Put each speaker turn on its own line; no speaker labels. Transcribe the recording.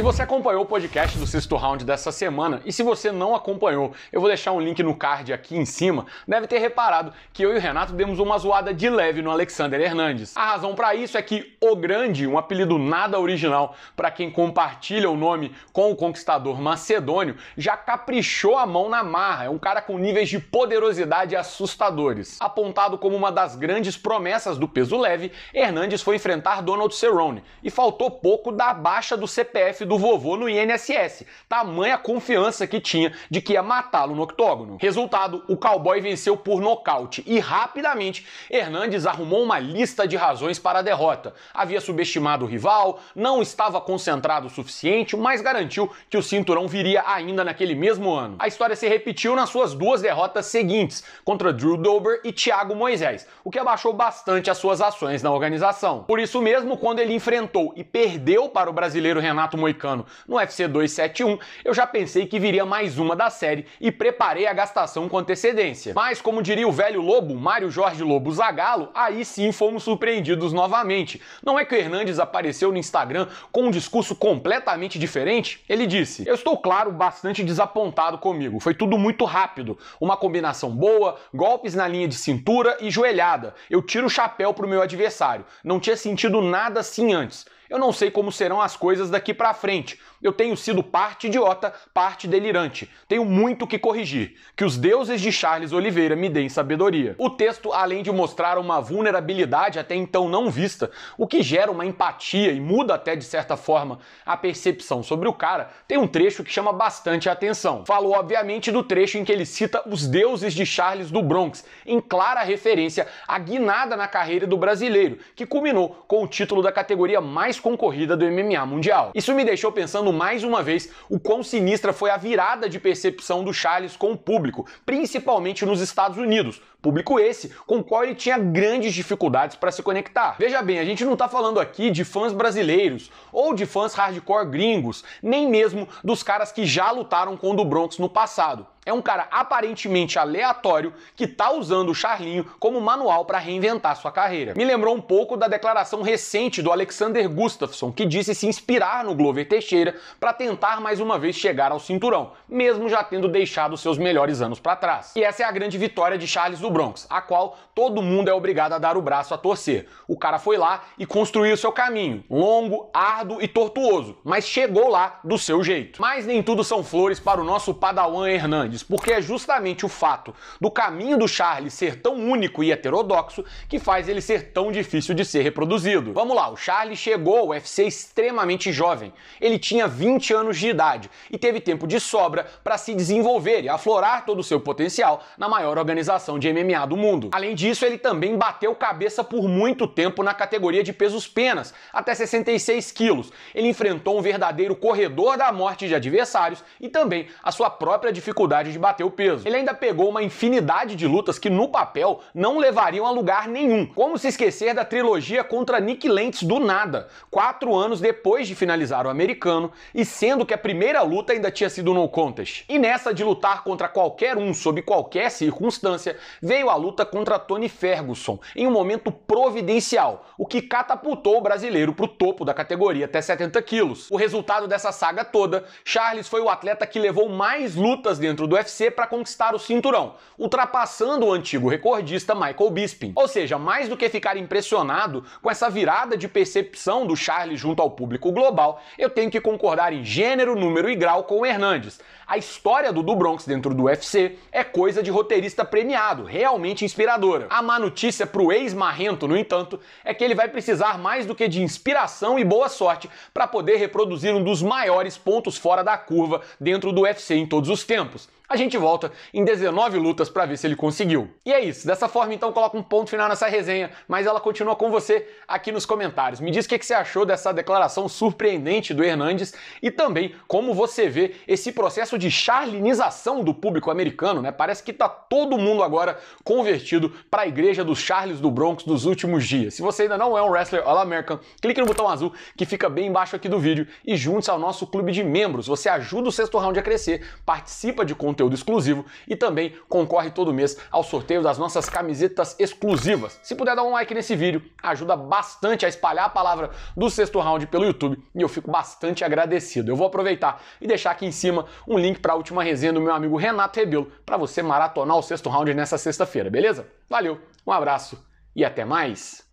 Se você acompanhou o podcast do sexto round dessa semana e se você não acompanhou, eu vou deixar um link no card aqui em cima, deve ter reparado que eu e o Renato demos uma zoada de leve no Alexander Hernandes. A razão para isso é que O Grande, um apelido nada original para quem compartilha o nome com o conquistador macedônio, já caprichou a mão na marra. É um cara com níveis de poderosidade assustadores. Apontado como uma das grandes promessas do peso leve, Hernandes foi enfrentar Donald Cerrone e faltou pouco da baixa do CPF do vovô no INSS. Tamanha confiança que tinha de que ia matá-lo no octógono. Resultado, o cowboy venceu por nocaute e rapidamente Hernandes arrumou uma lista de razões para a derrota. Havia subestimado o rival, não estava concentrado o suficiente, mas garantiu que o cinturão viria ainda naquele mesmo ano. A história se repetiu nas suas duas derrotas seguintes, contra Drew Dober e Thiago Moisés, o que abaixou bastante as suas ações na organização. Por isso mesmo, quando ele enfrentou e perdeu para o brasileiro Renato Moitão, americano no UFC 271, eu já pensei que viria mais uma da série e preparei a gastação com antecedência. Mas, como diria o velho Lobo, Mário Jorge Lobo Zagalo, aí sim fomos surpreendidos novamente. Não é que o Hernandes apareceu no Instagram com um discurso completamente diferente? Ele disse: Eu estou, claro, bastante desapontado comigo. Foi tudo muito rápido. Uma combinação boa, golpes na linha de cintura e joelhada. Eu tiro o chapéu pro meu adversário. Não tinha sentido nada assim antes. Eu não sei como serão as coisas daqui para frente, eu tenho sido parte idiota, parte delirante. Tenho muito que corrigir. Que os deuses de Charles Oliveira me deem sabedoria. O texto, além de mostrar uma vulnerabilidade até então não vista, o que gera uma empatia e muda até de certa forma a percepção sobre o cara, tem um trecho que chama bastante a atenção. Falo, obviamente, do trecho em que ele cita os deuses de Charles do Bronx, em clara referência à guinada na carreira do brasileiro, que culminou com o título da categoria mais concorrida do MMA mundial. Isso me deixou pensando mostrando mais uma vez o quão sinistra foi a virada de percepção do Charles com o público, principalmente nos Estados Unidos. Público esse com o qual ele tinha grandes dificuldades para se conectar. Veja bem, a gente não está falando aqui de fãs brasileiros ou de fãs hardcore gringos, nem mesmo dos caras que já lutaram com o do Bronx no passado. É um cara aparentemente aleatório que tá usando o Charlinho como manual para reinventar sua carreira. Me lembrou um pouco da declaração recente do Alexander Gustafsson, que disse se inspirar no Glover Teixeira para tentar mais uma vez chegar ao cinturão, mesmo já tendo deixado seus melhores anos para trás. E essa é a grande vitória de Charles do Bronx, a qual todo mundo é obrigado a dar o braço a torcer. O cara foi lá e construiu seu caminho, longo, árduo e tortuoso, mas chegou lá do seu jeito. Mas nem tudo são flores para o nosso padawan Hernan Charles, porque é justamente o fato do caminho do Charles ser tão único e heterodoxo que faz ele ser tão difícil de ser reproduzido. Vamos lá, o Charles chegou ao UFC extremamente jovem. Ele tinha 20 anos de idade e teve tempo de sobra para se desenvolver e aflorar todo o seu potencial na maior organização de MMA do mundo. Além disso, ele também bateu cabeça por muito tempo na categoria de pesos penas, até 66 quilos. Ele enfrentou um verdadeiro corredor da morte de adversários e também a sua própria dificuldade de bater o peso. Ele ainda pegou uma infinidade de lutas que no papel não levariam a lugar nenhum. Como se esquecer da trilogia contra Nick Lentz do nada, quatro anos depois de finalizar o americano e sendo que a primeira luta ainda tinha sido no contest. E nessa de lutar contra qualquer um sob qualquer circunstância, veio a luta contra Tony Ferguson em um momento providencial, o que catapultou o brasileiro para o topo da categoria até 70 quilos. O resultado dessa saga toda, Charles foi o atleta que levou mais lutas dentro do UFC para conquistar o cinturão, ultrapassando o antigo recordista Michael Bisping. Ou seja, mais do que ficar impressionado com essa virada de percepção do Charles junto ao público global, eu tenho que concordar em gênero, número e grau com o Hernandes. A história do Du Bronx dentro do UFC é coisa de roteirista premiado, realmente inspiradora. A má notícia pro ex-marrento, no entanto, é que ele vai precisar mais do que de inspiração e boa sorte para poder reproduzir um dos maiores pontos fora da curva dentro do UFC em todos os tempos. A gente volta em 19 lutas para ver se ele conseguiu. E é isso. Dessa forma, então, coloca um ponto final nessa resenha, mas ela continua com você aqui nos comentários. Me diz o que é você achou dessa declaração surpreendente do Hernandes e também como você vê esse processo de charlinização do público americano, né? Parece que tá todo mundo agora convertido para a igreja dos Charles do Bronx dos últimos dias. Se você ainda não é um wrestler All-American, clique no botão azul que fica bem embaixo aqui do vídeo e junte-se ao nosso clube de membros. Você ajuda o sexto round a crescer, participa de conteúdo conteúdo exclusivo e também concorre todo mês ao sorteio das nossas camisetas exclusivas. Se puder dar um like nesse vídeo, ajuda bastante a espalhar a palavra do sexto round pelo YouTube e eu fico bastante agradecido. Eu vou aproveitar e deixar aqui em cima um link para a última resenha do meu amigo Renato Rebelo para você maratonar o sexto round nessa sexta-feira, beleza? Valeu, um abraço e até mais!